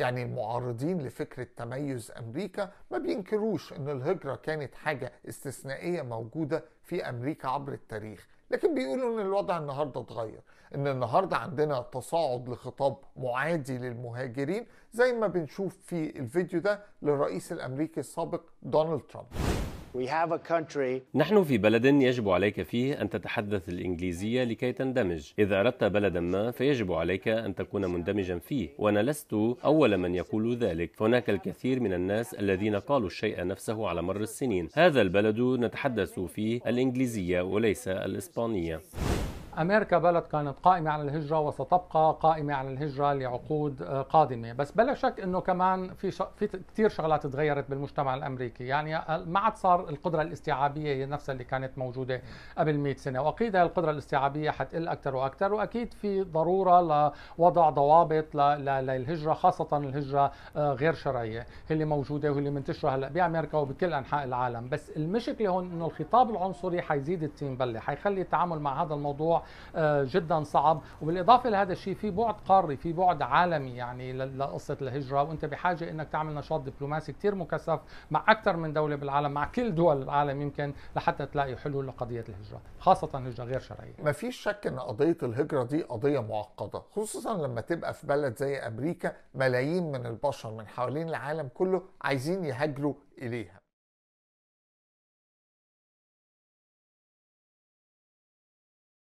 يعني المعارضين لفكرة تميز أمريكا ما بينكروش أن الهجرة كانت حاجة استثنائية موجودة في أمريكا عبر التاريخ لكن بيقولوا أن الوضع النهاردة اتغير أن النهاردة عندنا تصاعد لخطاب معادي للمهاجرين زي ما بنشوف في الفيديو ده للرئيس الأمريكي السابق دونالد ترامب نحن في بلد يجب عليك فيه أن تتحدث الإنجليزية لكي تندمج إذا أردت بلدا ما فيجب عليك أن تكون مندمجا فيه وأنا لست أول من يقول ذلك فهناك الكثير من الناس الذين قالوا الشيء نفسه على مر السنين هذا البلد نتحدث فيه الإنجليزية وليس الإسبانية أمريكا بلد كانت قائمة على الهجرة وستبقى قائمة على الهجرة لعقود آه، قادمة بس بلا شك أنه كمان في, ش... في كثير شغلات تغيرت بالمجتمع الأمريكي يعني آه، ما عاد صار القدرة الاستيعابية هي نفسها اللي كانت موجودة قبل 100 سنة وأكيد القدرة الاستيعابية حتقل أكثر وأكثر وأكيد في ضرورة لوضع ضوابط ل... ل... للهجرة خاصة الهجرة آه، غير شرعية هي اللي موجودة واللي منتشرة هلأ بأمريكا وبكل أنحاء العالم بس المشكلة هون أنه الخطاب العنصري حيزيد التيم بلة حيخلي التعامل مع هذا الموضوع آه، جدا صعب وبالاضافه لهذا الشيء في بعد قاري في بعد عالمي يعني لقصه الهجره وانت بحاجه انك تعمل نشاط دبلوماسي كثير مكثف مع اكثر من دوله بالعالم مع كل دول العالم يمكن لحتى تلاقي حلول لقضيه الهجره خاصه الهجرة غير شرعيه ما فيش شك ان قضيه الهجره دي قضيه معقده خصوصا لما تبقى في بلد زي امريكا ملايين من البشر من حوالين العالم كله عايزين يهاجروا اليها